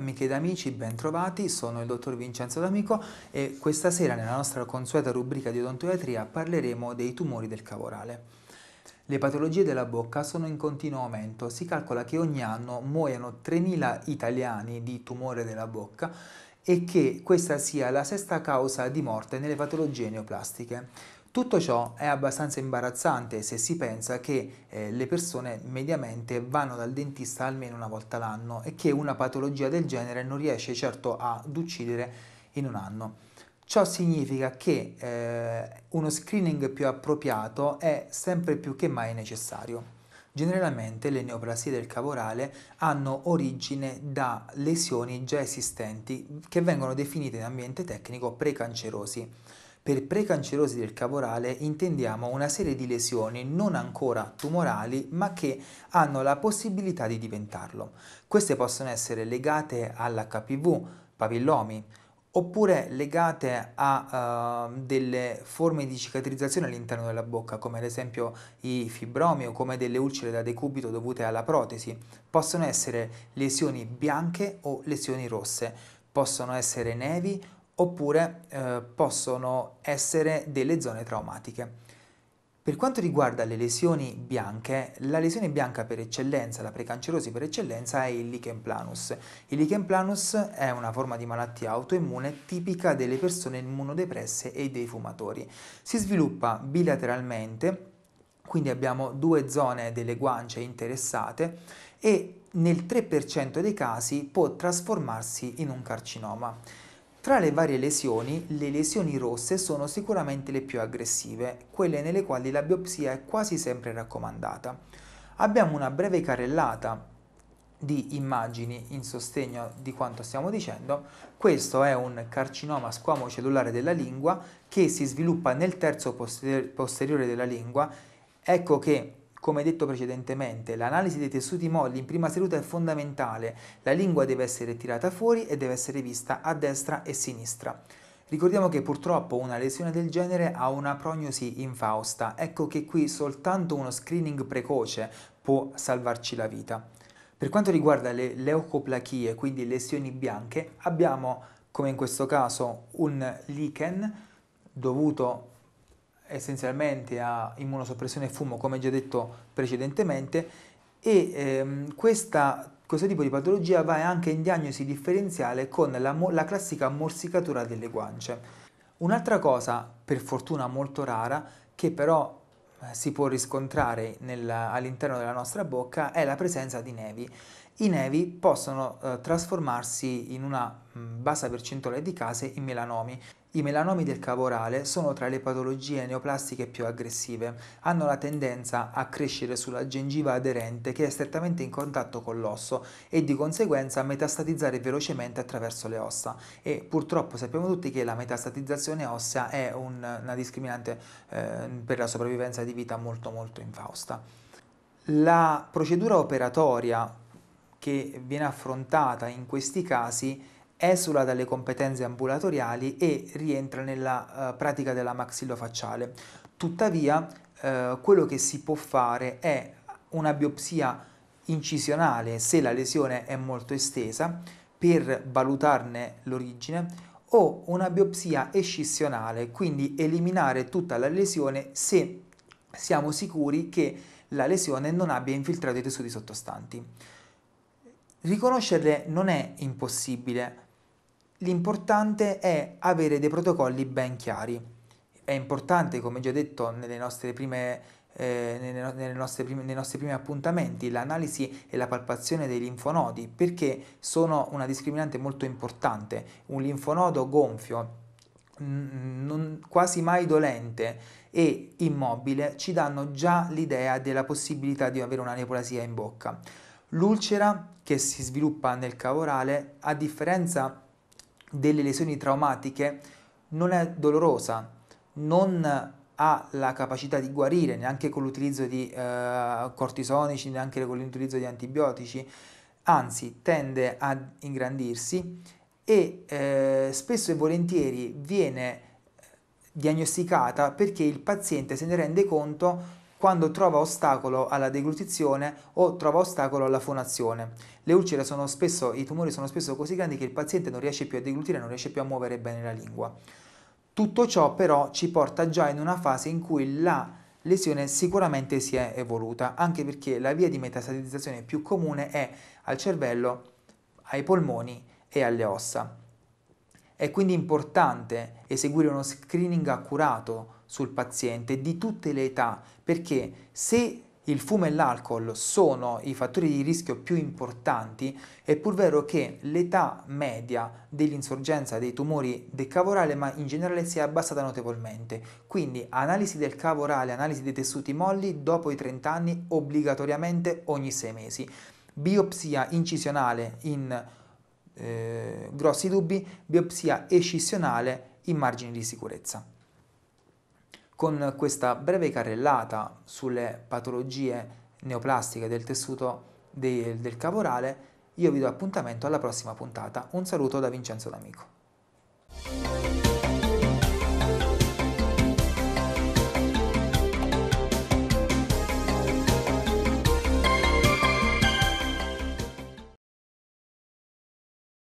Amiche ed amici, ben trovati, sono il dottor Vincenzo D'Amico e questa sera nella nostra consueta rubrica di odontoiatria parleremo dei tumori del cavorale. Le patologie della bocca sono in continuo aumento, si calcola che ogni anno muoiano 3.000 italiani di tumore della bocca e che questa sia la sesta causa di morte nelle patologie neoplastiche. Tutto ciò è abbastanza imbarazzante se si pensa che eh, le persone mediamente vanno dal dentista almeno una volta l'anno e che una patologia del genere non riesce certo ad uccidere in un anno. Ciò significa che eh, uno screening più appropriato è sempre più che mai necessario. Generalmente le neoplasie del cavorale hanno origine da lesioni già esistenti che vengono definite in ambiente tecnico precancerosi. Per precancerosi del caporale intendiamo una serie di lesioni non ancora tumorali ma che hanno la possibilità di diventarlo. Queste possono essere legate all'HPV, papillomi, oppure legate a uh, delle forme di cicatrizzazione all'interno della bocca, come ad esempio i fibromi o come delle ulcere da decubito dovute alla protesi. Possono essere lesioni bianche o lesioni rosse, possono essere nevi oppure eh, possono essere delle zone traumatiche. Per quanto riguarda le lesioni bianche, la lesione bianca per eccellenza, la precancerosi per eccellenza è il lichen planus. Il lichen planus è una forma di malattia autoimmune tipica delle persone immunodepresse e dei fumatori. Si sviluppa bilateralmente, quindi abbiamo due zone delle guance interessate e nel 3% dei casi può trasformarsi in un carcinoma. Tra le varie lesioni, le lesioni rosse sono sicuramente le più aggressive, quelle nelle quali la biopsia è quasi sempre raccomandata. Abbiamo una breve carrellata di immagini in sostegno di quanto stiamo dicendo. Questo è un carcinoma squamocellulare della lingua che si sviluppa nel terzo posteri posteriore della lingua. Ecco che come detto precedentemente, l'analisi dei tessuti molli in prima seduta è fondamentale, la lingua deve essere tirata fuori e deve essere vista a destra e sinistra. Ricordiamo che purtroppo una lesione del genere ha una prognosi infausta, ecco che qui soltanto uno screening precoce può salvarci la vita. Per quanto riguarda le leucoplachie, quindi lesioni bianche, abbiamo come in questo caso un lichen dovuto essenzialmente a immunosoppressione e fumo, come già detto precedentemente, e ehm, questa, questo tipo di patologia va anche in diagnosi differenziale con la, la classica morsicatura delle guance. Un'altra cosa, per fortuna molto rara, che però eh, si può riscontrare all'interno della nostra bocca è la presenza di nevi. I nevi possono eh, trasformarsi in una mh, mm, bassa percentuale di case in melanomi. I melanomi del cavorale sono tra le patologie neoplastiche più aggressive. Hanno la tendenza a crescere sulla gengiva aderente che è strettamente in contatto con l'osso e di conseguenza a metastatizzare velocemente attraverso le ossa. E purtroppo sappiamo tutti che la metastatizzazione ossea è un, una discriminante eh, per la sopravvivenza di vita molto molto infausta. La procedura operatoria che viene affrontata in questi casi esula dalle competenze ambulatoriali e rientra nella uh, pratica della maxillofacciale. Tuttavia, uh, quello che si può fare è una biopsia incisionale se la lesione è molto estesa per valutarne l'origine o una biopsia escissionale, quindi eliminare tutta la lesione se siamo sicuri che la lesione non abbia infiltrato i tessuti sottostanti. Riconoscerle non è impossibile, L'importante è avere dei protocolli ben chiari. È importante, come già detto nelle nostre prime eh, nelle, nelle nostre prime, nei nostri primi appuntamenti l'analisi e la palpazione dei linfonodi perché sono una discriminante molto importante. Un linfonodo gonfio, non, quasi mai dolente e immobile ci danno già l'idea della possibilità di avere una neoplasia in bocca. L'ulcera che si sviluppa nel cavorale, a differenza delle lesioni traumatiche non è dolorosa, non ha la capacità di guarire neanche con l'utilizzo di eh, cortisonici, neanche con l'utilizzo di antibiotici, anzi tende ad ingrandirsi e eh, spesso e volentieri viene eh, diagnosticata perché il paziente se ne rende conto quando trova ostacolo alla deglutizione o trova ostacolo alla fonazione. Le ulcere sono spesso, i tumori sono spesso così grandi che il paziente non riesce più a deglutire, non riesce più a muovere bene la lingua. Tutto ciò però ci porta già in una fase in cui la lesione sicuramente si è evoluta, anche perché la via di metastatizzazione più comune è al cervello, ai polmoni e alle ossa. È quindi importante eseguire uno screening accurato sul paziente di tutte le età, perché se il fumo e l'alcol sono i fattori di rischio più importanti, è pur vero che l'età media dell'insorgenza dei tumori del cavo orale, ma in generale si è abbassata notevolmente. Quindi analisi del cavo orale, analisi dei tessuti molli dopo i 30 anni obbligatoriamente ogni 6 mesi. Biopsia incisionale in eh, grossi dubbi, biopsia escissionale in margini di sicurezza. Con questa breve carrellata sulle patologie neoplastiche del tessuto del, del caporale, io vi do appuntamento alla prossima puntata. Un saluto da Vincenzo D'Amico.